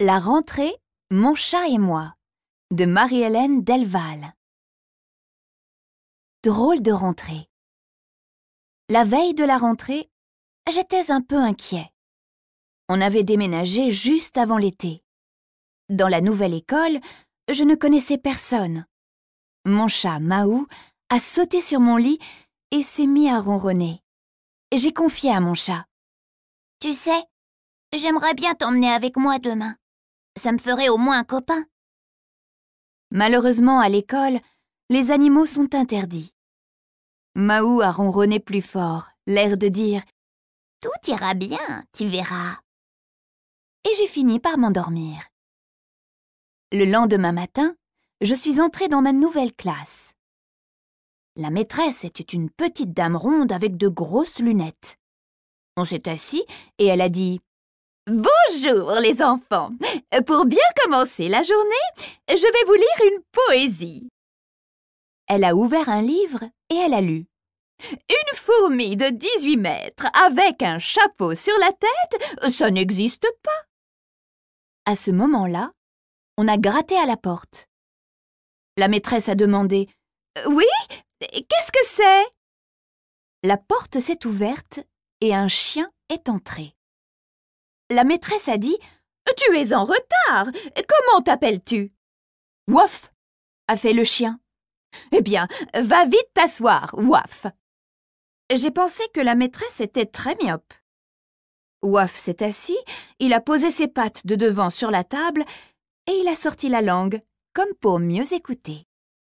La rentrée, mon chat et moi, de Marie-Hélène Delval. Drôle de rentrée. La veille de la rentrée, j'étais un peu inquiet. On avait déménagé juste avant l'été. Dans la nouvelle école, je ne connaissais personne. Mon chat Mahou a sauté sur mon lit et s'est mis à ronronner. J'ai confié à mon chat. Tu sais, j'aimerais bien t'emmener avec moi demain. Ça me ferait au moins un copain. Malheureusement, à l'école, les animaux sont interdits. Mahou a ronronné plus fort, l'air de dire Tout ira bien, tu verras. Et j'ai fini par m'endormir. Le lendemain matin, je suis entrée dans ma nouvelle classe. La maîtresse était une petite dame ronde avec de grosses lunettes. On s'est assis et elle a dit Bonjour les enfants. Pour bien commencer la journée, je vais vous lire une poésie. Elle a ouvert un livre et elle a lu. Une fourmi de 18 mètres avec un chapeau sur la tête, ça n'existe pas. À ce moment-là, on a gratté à la porte. La maîtresse a demandé Oui, qu'est-ce que c'est La porte s'est ouverte et un chien est entré la maîtresse a dit « Tu es en retard Comment t'appelles-tu »« Wouf a fait le chien. « Eh bien, va vite t'asseoir, Wouf. J'ai pensé que la maîtresse était très myope. Wouf s'est assis, il a posé ses pattes de devant sur la table et il a sorti la langue, comme pour mieux écouter.